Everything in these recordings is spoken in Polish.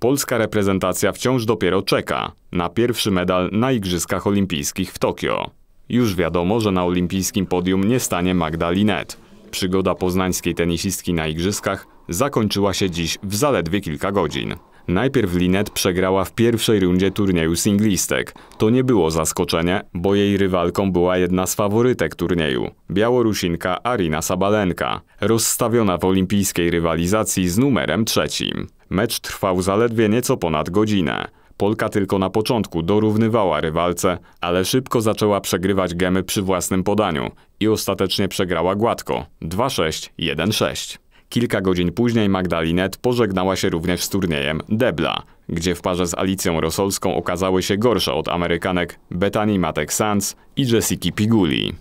Polska reprezentacja wciąż dopiero czeka na pierwszy medal na Igrzyskach Olimpijskich w Tokio. Już wiadomo, że na olimpijskim podium nie stanie Magda Linet. Przygoda poznańskiej tenisistki na Igrzyskach zakończyła się dziś w zaledwie kilka godzin. Najpierw Linet przegrała w pierwszej rundzie turnieju singlistek. To nie było zaskoczenie, bo jej rywalką była jedna z faworytek turnieju – Białorusinka Arina Sabalenka, rozstawiona w olimpijskiej rywalizacji z numerem trzecim. Mecz trwał zaledwie nieco ponad godzinę. Polka tylko na początku dorównywała rywalce, ale szybko zaczęła przegrywać gemy przy własnym podaniu i ostatecznie przegrała gładko 2-6, 1-6. Kilka godzin później Magdalinet pożegnała się również z turniejem Debla, gdzie w parze z Alicją Rosolską okazały się gorsze od Amerykanek Bethany Matek Sands i Jessica Piguli.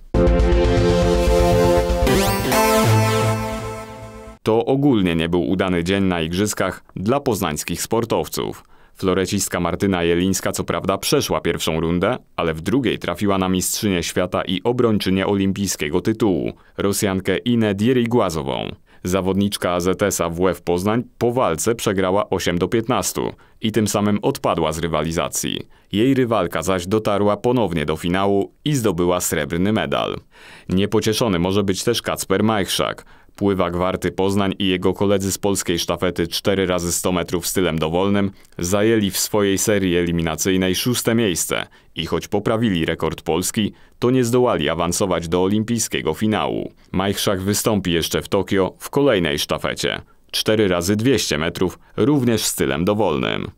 To ogólnie nie był udany dzień na igrzyskach dla poznańskich sportowców. Floreciska Martyna Jelińska co prawda przeszła pierwszą rundę, ale w drugiej trafiła na mistrzynię świata i obrończynię olimpijskiego tytułu, Rosjankę Inę Dierigłazową. Zawodniczka AZS-a WF Poznań po walce przegrała 8 do 15 i tym samym odpadła z rywalizacji. Jej rywalka zaś dotarła ponownie do finału i zdobyła srebrny medal. Niepocieszony może być też Kacper Majchrzak. Pływak Warty Poznań i jego koledzy z polskiej sztafety 4 razy 100 metrów stylem dowolnym zajęli w swojej serii eliminacyjnej szóste miejsce i choć poprawili rekord Polski, to nie zdołali awansować do olimpijskiego finału. Majchrzak wystąpi jeszcze w Tokio w kolejnej sztafecie 4 razy 200 metrów również stylem dowolnym.